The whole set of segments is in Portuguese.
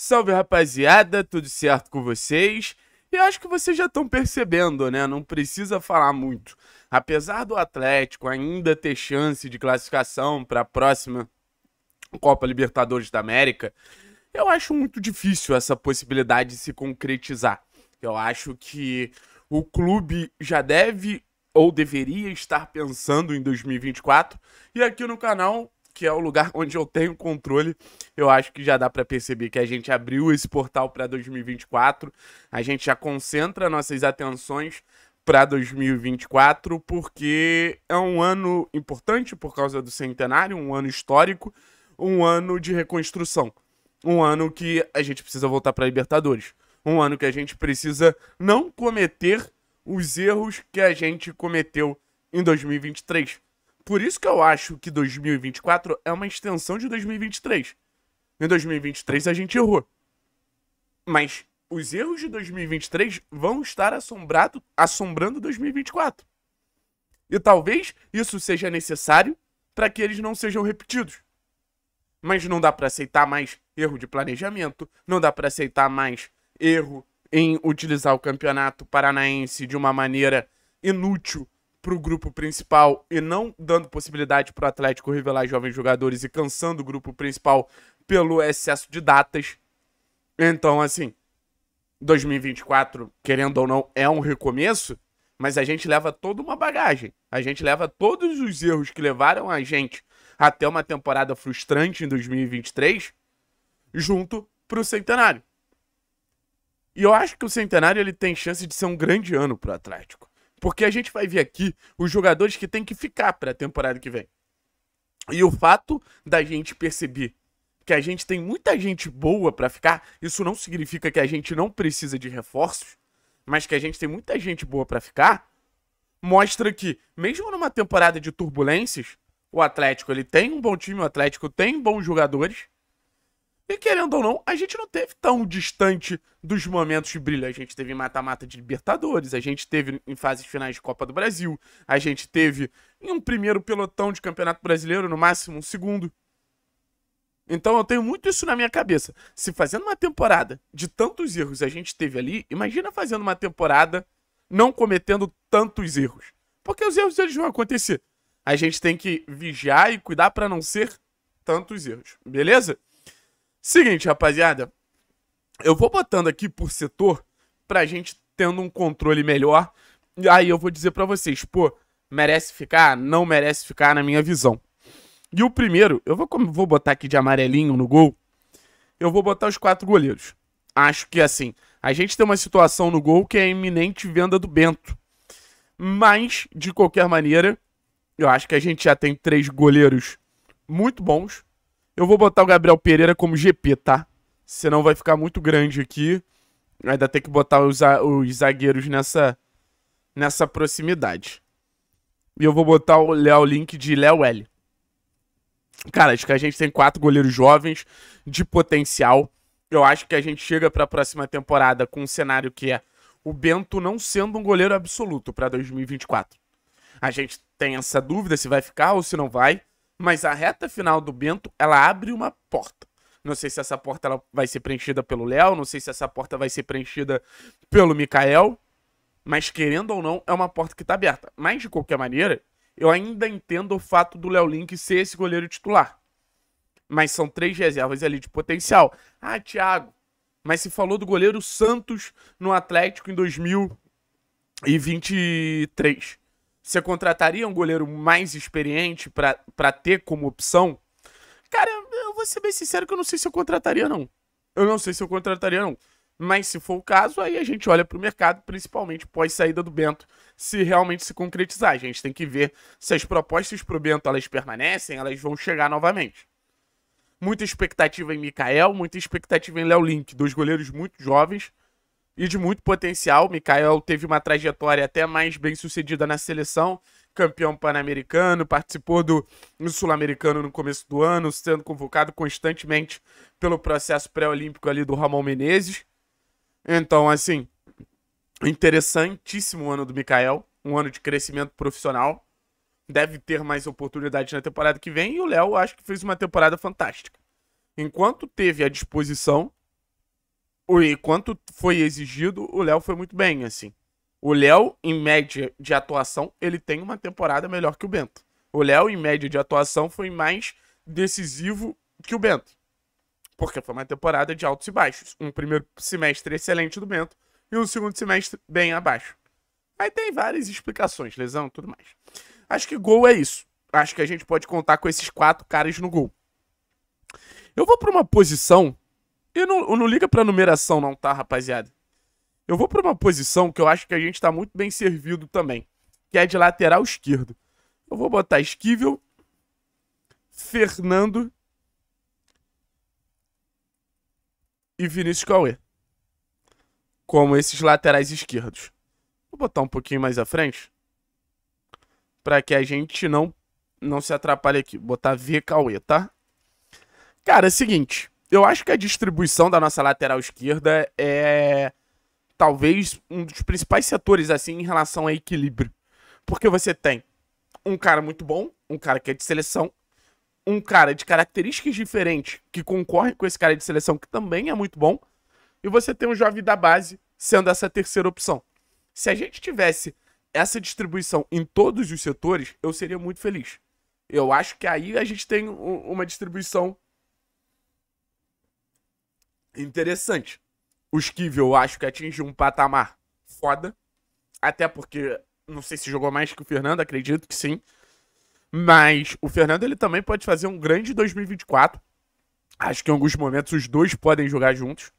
Salve rapaziada, tudo certo com vocês? E acho que vocês já estão percebendo, né? Não precisa falar muito. Apesar do Atlético ainda ter chance de classificação para a próxima Copa Libertadores da América, eu acho muito difícil essa possibilidade se concretizar. Eu acho que o clube já deve ou deveria estar pensando em 2024. E aqui no canal que é o lugar onde eu tenho controle. Eu acho que já dá para perceber que a gente abriu esse portal para 2024. A gente já concentra nossas atenções para 2024 porque é um ano importante por causa do centenário, um ano histórico, um ano de reconstrução, um ano que a gente precisa voltar para Libertadores, um ano que a gente precisa não cometer os erros que a gente cometeu em 2023 por isso que eu acho que 2024 é uma extensão de 2023. Em 2023 a gente errou. Mas os erros de 2023 vão estar assombrado, assombrando 2024. E talvez isso seja necessário para que eles não sejam repetidos. Mas não dá para aceitar mais erro de planejamento, não dá para aceitar mais erro em utilizar o campeonato paranaense de uma maneira inútil pro grupo principal e não dando possibilidade pro Atlético revelar jovens jogadores e cansando o grupo principal pelo excesso de datas. Então, assim, 2024, querendo ou não, é um recomeço, mas a gente leva toda uma bagagem. A gente leva todos os erros que levaram a gente até uma temporada frustrante em 2023 junto pro centenário. E eu acho que o centenário ele tem chance de ser um grande ano pro Atlético. Porque a gente vai ver aqui os jogadores que tem que ficar para a temporada que vem. E o fato da gente perceber que a gente tem muita gente boa para ficar, isso não significa que a gente não precisa de reforços, mas que a gente tem muita gente boa para ficar, mostra que mesmo numa temporada de turbulências, o Atlético ele tem um bom time, o Atlético tem bons jogadores, e querendo ou não, a gente não teve tão distante dos momentos de brilho. A gente teve mata-mata de Libertadores, a gente teve em fases finais de Copa do Brasil, a gente teve em um primeiro pelotão de Campeonato Brasileiro, no máximo um segundo. Então eu tenho muito isso na minha cabeça. Se fazendo uma temporada de tantos erros a gente teve ali, imagina fazendo uma temporada não cometendo tantos erros. Porque os erros eles vão acontecer. A gente tem que vigiar e cuidar para não ser tantos erros, beleza? Seguinte, rapaziada. Eu vou botando aqui por setor pra gente tendo um controle melhor. Aí eu vou dizer para vocês, pô, merece ficar, não merece ficar na minha visão. E o primeiro, eu vou, vou botar aqui de amarelinho no gol. Eu vou botar os quatro goleiros. Acho que assim, a gente tem uma situação no gol que é a iminente venda do Bento. Mas, de qualquer maneira, eu acho que a gente já tem três goleiros muito bons. Eu vou botar o Gabriel Pereira como GP, tá? Senão vai ficar muito grande aqui. Ainda tem que botar os, os zagueiros nessa, nessa proximidade. E eu vou botar o Léo Link de Léo L. Cara, acho que a gente tem quatro goleiros jovens de potencial. Eu acho que a gente chega para a próxima temporada com um cenário que é o Bento não sendo um goleiro absoluto para 2024. A gente tem essa dúvida se vai ficar ou se não vai. Mas a reta final do Bento, ela abre uma porta. Não sei se essa porta ela vai ser preenchida pelo Léo, não sei se essa porta vai ser preenchida pelo Mikael. Mas querendo ou não, é uma porta que está aberta. Mas de qualquer maneira, eu ainda entendo o fato do Léo Link ser esse goleiro titular. Mas são três reservas ali de potencial. Ah, Thiago, mas se falou do goleiro Santos no Atlético em 2023. Você contrataria um goleiro mais experiente para ter como opção? Cara, eu vou ser bem sincero que eu não sei se eu contrataria, não. Eu não sei se eu contrataria, não. Mas se for o caso, aí a gente olha para o mercado, principalmente pós saída do Bento, se realmente se concretizar. A gente tem que ver se as propostas para o Bento elas permanecem, elas vão chegar novamente. Muita expectativa em Mikael, muita expectativa em Léo Link, dois goleiros muito jovens e de muito potencial. Mikael teve uma trajetória até mais bem sucedida na seleção, campeão pan-americano, participou do Sul-Americano no começo do ano, sendo convocado constantemente pelo processo pré-olímpico ali do Ramon Menezes. Então, assim, interessantíssimo ano do Mikael, um ano de crescimento profissional. Deve ter mais oportunidades na temporada que vem e o Léo acho que fez uma temporada fantástica. Enquanto teve a disposição, e quanto foi exigido, o Léo foi muito bem, assim. O Léo, em média de atuação, ele tem uma temporada melhor que o Bento. O Léo, em média de atuação, foi mais decisivo que o Bento. Porque foi uma temporada de altos e baixos. Um primeiro semestre excelente do Bento e um segundo semestre bem abaixo. Aí tem várias explicações, lesão e tudo mais. Acho que gol é isso. Acho que a gente pode contar com esses quatro caras no gol. Eu vou para uma posição e não, não liga pra numeração, não, tá, rapaziada? Eu vou pra uma posição que eu acho que a gente tá muito bem servido também, que é de lateral esquerdo. Eu vou botar Esquivel, Fernando e Vinícius Cauê como esses laterais esquerdos. Vou botar um pouquinho mais à frente para que a gente não não se atrapalhe aqui. Botar V Cauê, tá? Cara, é o seguinte, eu acho que a distribuição da nossa lateral esquerda é talvez um dos principais setores assim em relação a equilíbrio. Porque você tem um cara muito bom, um cara que é de seleção, um cara de características diferentes que concorre com esse cara de seleção que também é muito bom, e você tem um jovem da base sendo essa terceira opção. Se a gente tivesse essa distribuição em todos os setores, eu seria muito feliz. Eu acho que aí a gente tem uma distribuição interessante. O Esquivel, eu acho que atingiu um patamar foda. Até porque, não sei se jogou mais que o Fernando, acredito que sim. Mas o Fernando ele também pode fazer um grande 2024. Acho que em alguns momentos os dois podem jogar juntos.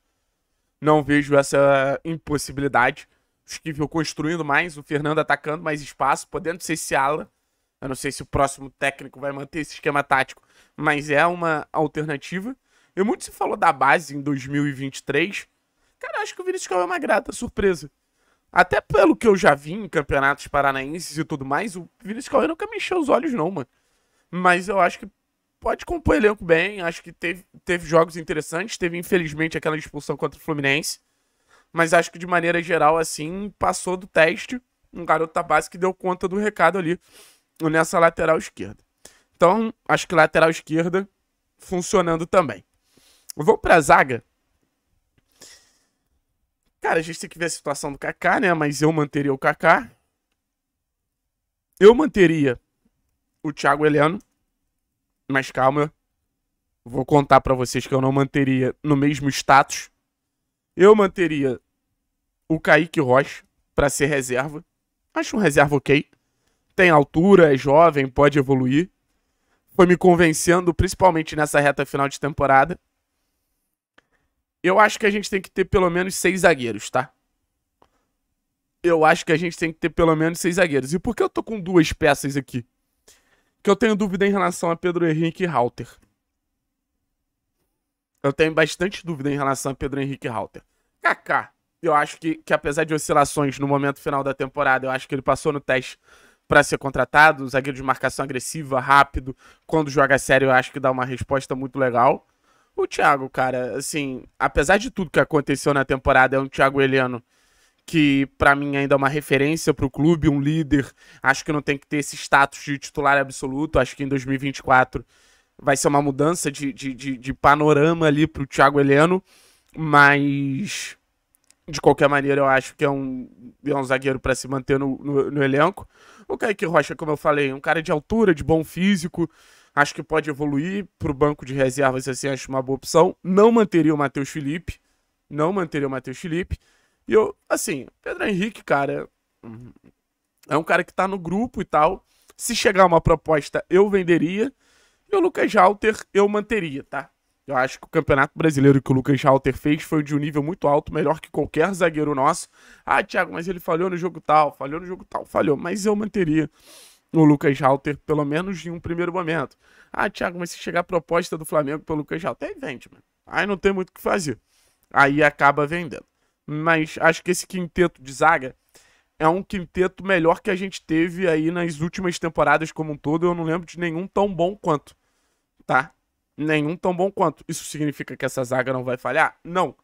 Não vejo essa impossibilidade. O Esquivel construindo mais, o Fernando atacando mais espaço, podendo ser esse ala. Eu não sei se o próximo técnico vai manter esse esquema tático, mas é uma alternativa. E muito se falou da base em 2023. Cara, acho que o Vinicius é uma grata surpresa. Até pelo que eu já vi em campeonatos paranaenses e tudo mais, o Vinicius Cauê nunca me encheu os olhos, não, mano. Mas eu acho que pode compor elenco bem. Acho que teve, teve jogos interessantes. Teve, infelizmente, aquela expulsão contra o Fluminense. Mas acho que, de maneira geral, assim, passou do teste. Um garoto da base que deu conta do recado ali nessa lateral esquerda. Então, acho que lateral esquerda funcionando também. Vamos pra zaga. Cara, a gente tem que ver a situação do Kaká, né? Mas eu manteria o Kaká. Eu manteria o Thiago Heleno. Mas calma, vou contar para vocês que eu não manteria no mesmo status. Eu manteria o Kaique Rocha para ser reserva. Acho um reserva ok. Tem altura, é jovem, pode evoluir. Foi me convencendo, principalmente nessa reta final de temporada. Eu acho que a gente tem que ter pelo menos seis zagueiros, tá? Eu acho que a gente tem que ter pelo menos seis zagueiros. E por que eu tô com duas peças aqui? Que eu tenho dúvida em relação a Pedro Henrique e Halter. Eu tenho bastante dúvida em relação a Pedro Henrique e Halter. Kaká, eu acho que, que apesar de oscilações no momento final da temporada, eu acho que ele passou no teste para ser contratado. Zagueiro de marcação agressiva, rápido. Quando joga sério, eu acho que dá uma resposta muito legal. O Thiago, cara, assim, apesar de tudo que aconteceu na temporada, é um Thiago Heleno que para mim ainda é uma referência para o clube, um líder. Acho que não tem que ter esse status de titular absoluto. Acho que em 2024 vai ser uma mudança de, de, de, de panorama ali para o Thiago Heleno, mas de qualquer maneira eu acho que é um, é um zagueiro para se manter no, no, no elenco. O Kaique Rocha, como eu falei, um cara de altura, de bom físico, Acho que pode evoluir para o banco de reservas, assim, acho uma boa opção. Não manteria o Matheus Felipe. Não manteria o Matheus Felipe. E eu, assim, Pedro Henrique, cara, é um cara que tá no grupo e tal. Se chegar uma proposta, eu venderia. E o Lucas Halter, eu manteria, tá? Eu acho que o campeonato brasileiro que o Lucas Halter fez foi de um nível muito alto, melhor que qualquer zagueiro nosso. Ah, Thiago, mas ele falhou no jogo tal, falhou no jogo tal, falhou. Mas eu manteria o Lucas Halter, pelo menos em um primeiro momento. Ah, Thiago, mas se chegar a proposta do Flamengo pelo Lucas Halter, aí vende, mano. Aí não tem muito o que fazer. Aí acaba vendendo. Mas acho que esse quinteto de zaga é um quinteto melhor que a gente teve aí nas últimas temporadas como um todo. Eu não lembro de nenhum tão bom quanto, tá? Nenhum tão bom quanto. Isso significa que essa zaga não vai falhar? Não.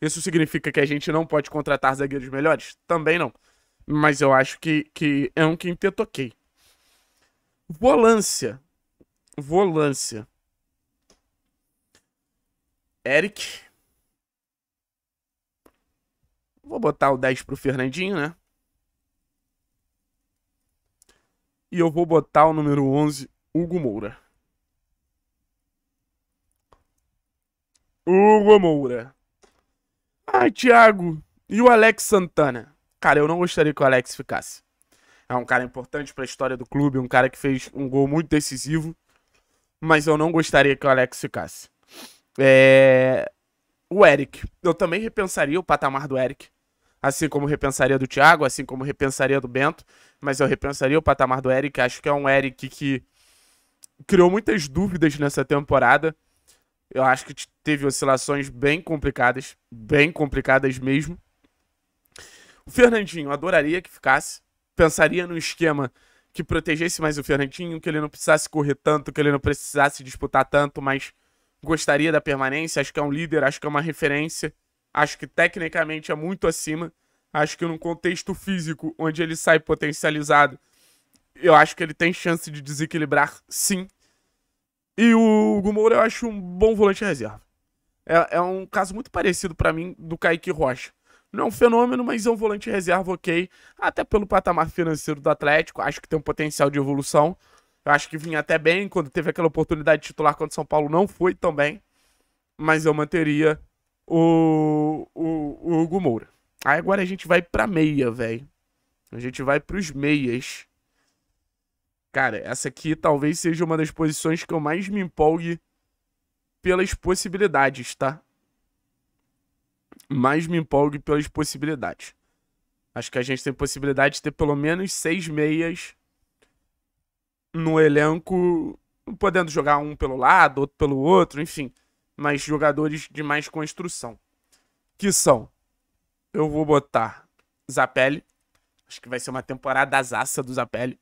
Isso significa que a gente não pode contratar zagueiros melhores? Também não. Mas eu acho que, que é um quinteto ok. Volância. Volância. Eric. Vou botar o 10 pro Fernandinho, né? E eu vou botar o número 11, Hugo Moura. Hugo Moura. Ai, Thiago. E o Alex Santana? Cara, eu não gostaria que o Alex ficasse. É um cara importante para a história do clube, um cara que fez um gol muito decisivo. Mas eu não gostaria que o Alex ficasse. É... O Eric. Eu também repensaria o patamar do Eric. Assim como repensaria do Thiago, assim como repensaria do Bento. Mas eu repensaria o patamar do Eric. Acho que é um Eric que criou muitas dúvidas nessa temporada. Eu acho que teve oscilações bem complicadas, bem complicadas mesmo. O Fernandinho, adoraria que ficasse pensaria num esquema que protegesse mais o Fernandinho, que ele não precisasse correr tanto, que ele não precisasse disputar tanto, mas gostaria da permanência. Acho que é um líder, acho que é uma referência. Acho que tecnicamente é muito acima. Acho que num contexto físico onde ele sai potencializado, eu acho que ele tem chance de desequilibrar, sim. E o Gumoura eu acho um bom volante reserva. É, é um caso muito parecido para mim do Kaique Rocha. Não é um fenômeno, mas é um volante reserva ok. Até pelo patamar financeiro do Atlético, acho que tem um potencial de evolução. Eu acho que vinha até bem quando teve aquela oportunidade de titular contra o São Paulo, não foi tão bem. Mas eu manteria o, o, o Hugo Moura. Aí agora a gente vai pra meia, velho. A gente vai pros meias. Cara, essa aqui talvez seja uma das posições que eu mais me empolgue pelas possibilidades, tá? mais me empolgue pelas possibilidades. Acho que a gente tem possibilidade de ter pelo menos seis meias no elenco, podendo jogar um pelo lado, outro pelo outro, enfim. Mas jogadores de mais construção. Que são? Eu vou botar Zapelli. Acho que vai ser uma temporada azaça do Zapelli.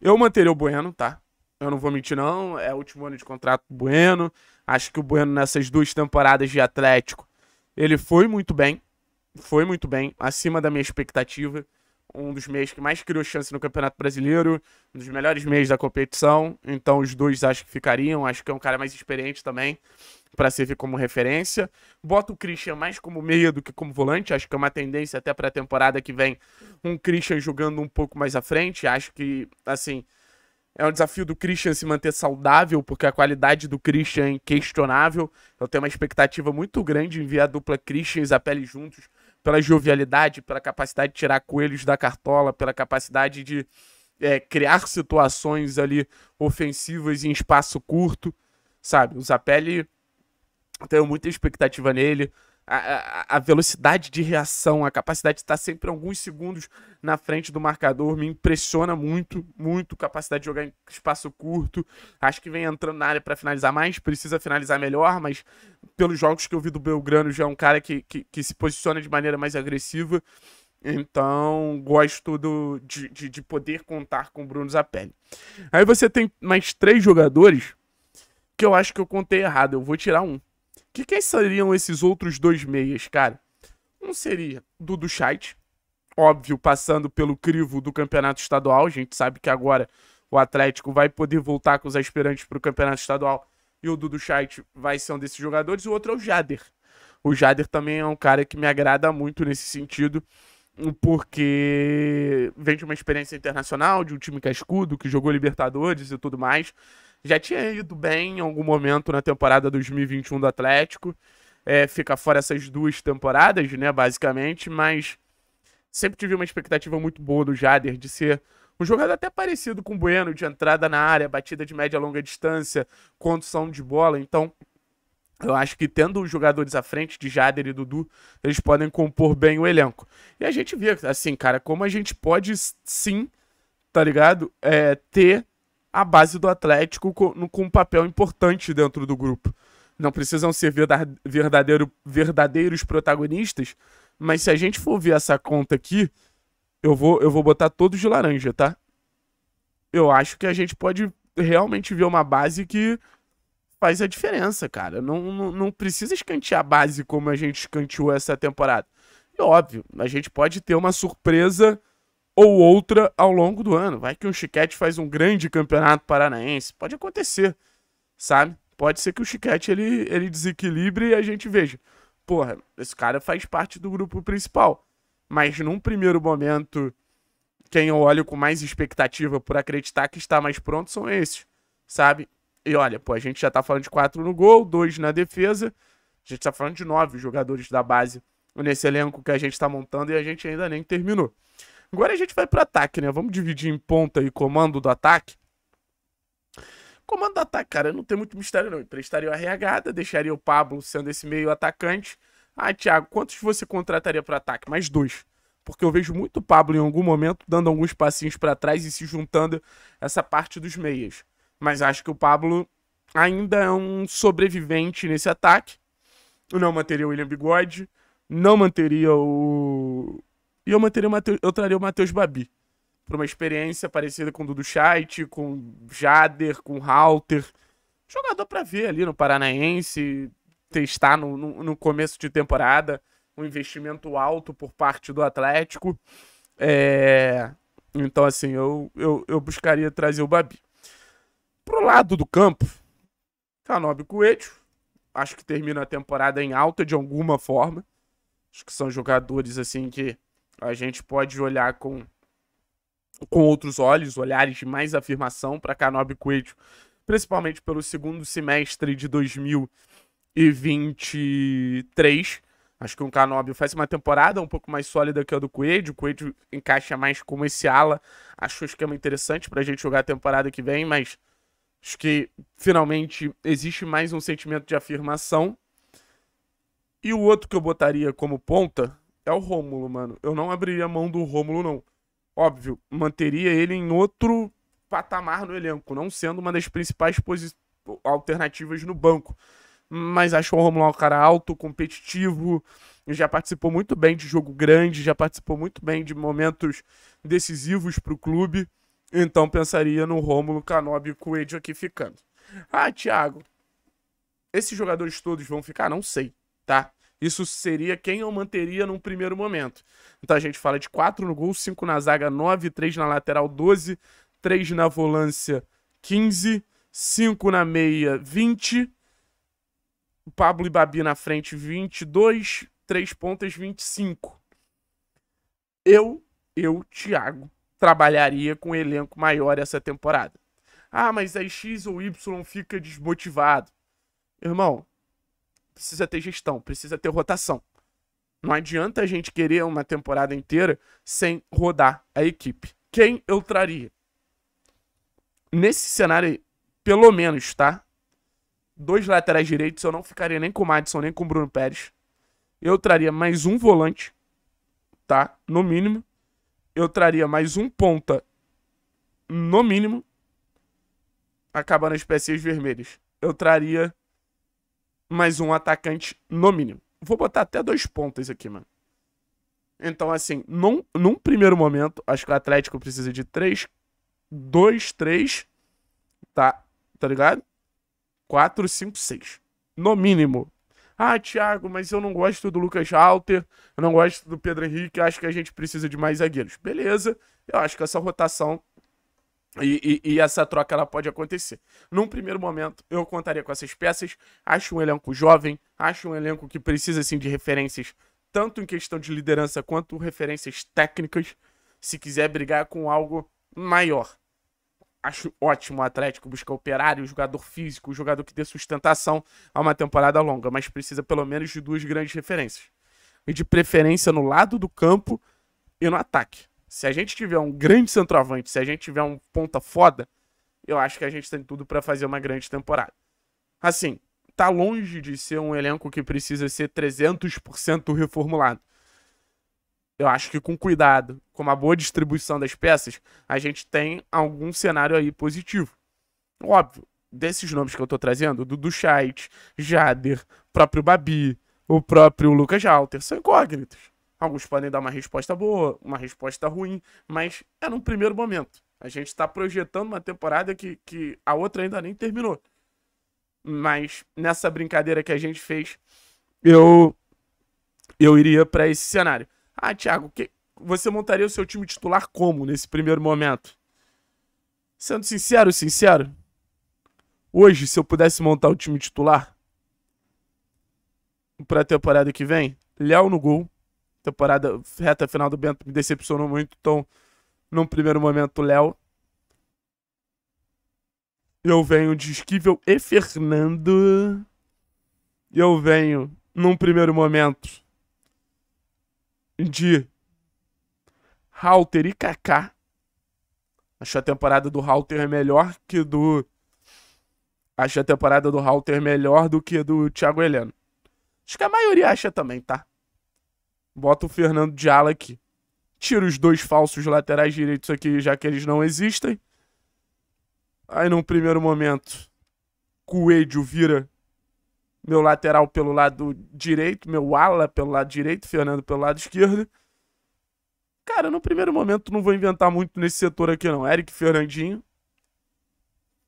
Eu manteria o Bueno, tá? Eu não vou mentir, não. É o último ano de contrato do Bueno. Acho que o Bueno, nessas duas temporadas de Atlético, ele foi muito bem, foi muito bem, acima da minha expectativa. Um dos meios que mais criou chance no Campeonato Brasileiro, um dos melhores meios da competição. Então, os dois acho que ficariam. Acho que é um cara mais experiente também, para servir como referência. Bota o Christian mais como meia do que como volante. Acho que é uma tendência até para a temporada que vem um Christian jogando um pouco mais à frente. Acho que, assim, é um desafio do Christian se manter saudável, porque a qualidade do Christian é inquestionável. Eu tenho uma expectativa muito grande em ver a dupla Christian e Isapelli juntos, pela jovialidade, pela capacidade de tirar coelhos da cartola, pela capacidade de é, criar situações ali ofensivas em espaço curto, sabe? O Zapelli, tenho muita expectativa nele a, a, velocidade de reação, a capacidade de estar sempre alguns segundos na frente do marcador me impressiona muito, muito. Capacidade de jogar em espaço curto. Acho que vem entrando na área para finalizar mais, precisa finalizar melhor, mas pelos jogos que eu vi do Belgrano, já é um cara que, que, que se posiciona de maneira mais agressiva. Então, gosto do, de, de, de poder contar com o Bruno Zapelli. Aí você tem mais três jogadores que eu acho que eu contei errado. Eu vou tirar um que quem seriam esses outros dois meias, cara? Um seria Dudu Scheidt, óbvio, passando pelo crivo do campeonato estadual. A gente sabe que agora o Atlético vai poder voltar com os aspirantes para o campeonato estadual e o Dudu Scheidt vai ser um desses jogadores. O outro é o Jader. O Jader também é um cara que me agrada muito nesse sentido, porque vem de uma experiência internacional, de um time cascudo, que jogou Libertadores e tudo mais já tinha ido bem em algum momento na temporada 2021 do Atlético. É, fica fora essas duas temporadas, né, basicamente, mas sempre tive uma expectativa muito boa do Jader de ser um jogador até parecido com o Bueno, de entrada na área, batida de média a longa distância, condução de bola. Então, eu acho que tendo os jogadores à frente de Jader e Dudu, eles podem compor bem o elenco. E a gente vê, assim, cara, como a gente pode sim, tá ligado? É, ter a base do Atlético com, com um papel importante dentro do grupo. Não precisam ser verdadeiro, verdadeiros protagonistas, mas se a gente for ver essa conta aqui, eu vou, eu vou botar todos de laranja, tá? Eu acho que a gente pode realmente ver uma base que faz a diferença, cara. Não, não, não precisa escantear a base como a gente escanteou essa temporada. E óbvio, a gente pode ter uma surpresa ou outra ao longo do ano. Vai que o Chiquete faz um grande campeonato paranaense. Pode acontecer, sabe? Pode ser que o Chiquete ele, ele desequilibre e a gente veja. Porra, esse cara faz parte do grupo principal. Mas num primeiro momento, quem eu olho com mais expectativa por acreditar que está mais pronto são esses, sabe? E olha, pô, a gente já tá falando de quatro no gol, dois na defesa. A gente tá falando de nove jogadores da base nesse elenco que a gente tá montando e a gente ainda nem terminou. Agora a gente vai para ataque, né? Vamos dividir em ponta e comando do ataque. Comando do ataque, cara, não tem muito mistério não. Emprestaria o Arreagada, deixaria o Pablo sendo esse meio atacante. Ah, Thiago, quantos você contrataria para ataque? Mais dois. Porque eu vejo muito o Pablo em algum momento dando alguns passinhos para trás e se juntando essa parte dos meias. Mas acho que o Pablo ainda é um sobrevivente nesse ataque. não manteria o William Bigode, não manteria o e eu, manteria Mateus, eu traria o Matheus Babi. para uma experiência parecida com o Dudu Scheidt, com Jader, com Halter. Jogador para ver ali no Paranaense, testar no, no, no, começo de temporada. Um investimento alto por parte do Atlético. É... Então, assim, eu, eu, eu buscaria trazer o Babi. Pro lado do campo, Canobi Coelho. Acho que termina a temporada em alta de alguma forma. Acho que são jogadores, assim, que a gente pode olhar com, com outros olhos, olhares de mais afirmação para Canobi Coelho, principalmente pelo segundo semestre de 2023. Acho que o Canóbio faz uma temporada um pouco mais sólida que a do Coelho. O Coelho encaixa mais como esse ala. Acho um esquema interessante para a gente jogar a temporada que vem, mas acho que finalmente existe mais um sentimento de afirmação. E o outro que eu botaria como ponta é o Rômulo, mano. Eu não abriria mão do Rômulo, não. Óbvio, manteria ele em outro patamar no elenco, não sendo uma das principais alternativas no banco. Mas acho o Romulo um cara alto, competitivo, já participou muito bem de jogo grande, já participou muito bem de momentos decisivos para o clube. Então pensaria no Rômulo Canob e Coelho aqui ficando. Ah, Thiago, esses jogadores todos vão ficar? Não sei, tá? Isso seria quem eu manteria num primeiro momento. Então a gente fala de 4 no gol, 5 na zaga, 9, 3 na lateral, 12, 3 na volância, 15, 5 na meia, 20. Pablo e Babi na frente, 22, 3 pontas, 25. Eu, eu, Thiago, trabalharia com elenco maior essa temporada. Ah, mas aí X ou Y fica desmotivado. Irmão, precisa ter gestão, precisa ter rotação. Não adianta a gente querer uma temporada inteira sem rodar a equipe. Quem eu traria? Nesse cenário aí, pelo menos, tá? Dois laterais direitos, eu não ficaria nem com o Madison, nem com o Bruno Pérez. Eu traria mais um volante, tá? No mínimo. Eu traria mais um ponta, no mínimo. Acabando as peças vermelhas. Eu traria mais um atacante no mínimo. Vou botar até dois pontos aqui, mano. Então, assim, num, num primeiro momento, acho que o Atlético precisa de três, dois, três, tá? Tá ligado? Quatro, cinco, seis. No mínimo. Ah, Thiago, mas eu não gosto do Lucas Halter, eu não gosto do Pedro Henrique, acho que a gente precisa de mais zagueiros. Beleza, eu acho que essa rotação e, e, e, essa troca ela pode acontecer. Num primeiro momento, eu contaria com essas peças. Acho um elenco jovem, acho um elenco que precisa assim, de referências, tanto em questão de liderança quanto referências técnicas, se quiser brigar com algo maior. Acho ótimo o Atlético buscar operário, jogador físico, jogador que dê sustentação a uma temporada longa, mas precisa pelo menos de duas grandes referências. E de preferência no lado do campo e no ataque se a gente tiver um grande centroavante, se a gente tiver um ponta foda, eu acho que a gente tem tudo para fazer uma grande temporada. Assim, tá longe de ser um elenco que precisa ser 300% reformulado. Eu acho que com cuidado, com uma boa distribuição das peças, a gente tem algum cenário aí positivo. Óbvio, desses nomes que eu tô trazendo, Dudu Scheidt, Jader, próprio Babi, o próprio Lucas Alter, são incógnitos. Alguns podem dar uma resposta boa, uma resposta ruim, mas é num primeiro momento. A gente está projetando uma temporada que, que a outra ainda nem terminou. Mas nessa brincadeira que a gente fez, eu eu iria para esse cenário. Ah, Thiago, que, você montaria o seu time titular como nesse primeiro momento? Sendo sincero, sincero, hoje, se eu pudesse montar o time titular para a temporada que vem, Léo no gol, temporada reta final do Bento me decepcionou muito. Então, num primeiro momento, Léo. Eu venho de Esquivel e Fernando. eu venho, num primeiro momento, de Halter e Kaká. Acho a temporada do Halter melhor que do. Acho a temporada do Halter melhor do que do Thiago Heleno. Acho que a maioria acha também, tá? Bota o Fernando Diala aqui. Tira os dois falsos laterais direitos aqui, já que eles não existem. Aí, num primeiro momento, Coelho vira meu lateral pelo lado direito, meu ala pelo lado direito, Fernando pelo lado esquerdo. Cara, no primeiro momento não vou inventar muito nesse setor aqui não. Eric Fernandinho.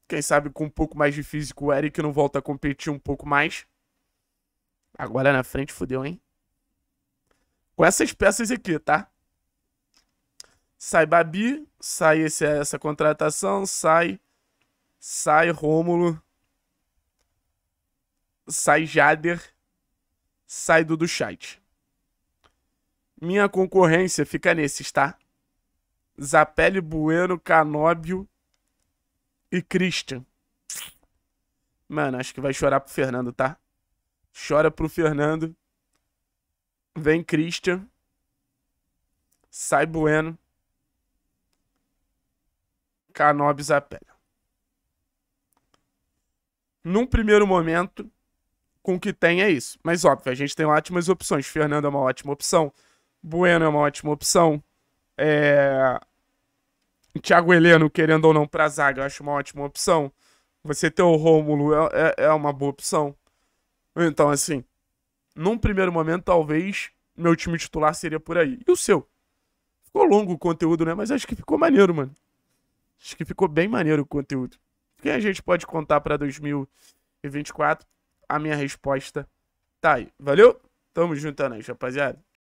Quem sabe com um pouco mais de físico o Eric não volta a competir um pouco mais. Agora na frente fodeu, hein? com essas peças aqui, tá? Sai Babi, sai esse, essa contratação, sai sai Rômulo, sai Jader, sai Dudu Chat. Minha concorrência fica nesses, tá? Zapelli, Bueno, Canóbio e Christian. Mano, acho que vai chorar pro Fernando, tá? Chora pro Fernando Vem Christian. Sai Bueno. Canobis apela. Num primeiro momento, com o que tem é isso. Mas óbvio, a gente tem ótimas opções. Fernando é uma ótima opção. Bueno é uma ótima opção. É... Thiago Heleno, querendo ou não, pra zaga, eu acho uma ótima opção. Você ter o Rômulo é, é, é uma boa opção. Então, assim, num primeiro momento, talvez meu time titular seria por aí. E o seu? Ficou longo o conteúdo, né? Mas acho que ficou maneiro, mano. Acho que ficou bem maneiro o conteúdo. Quem a gente pode contar para 2024? A minha resposta tá aí. Valeu? Tamo junto, né, rapaziada.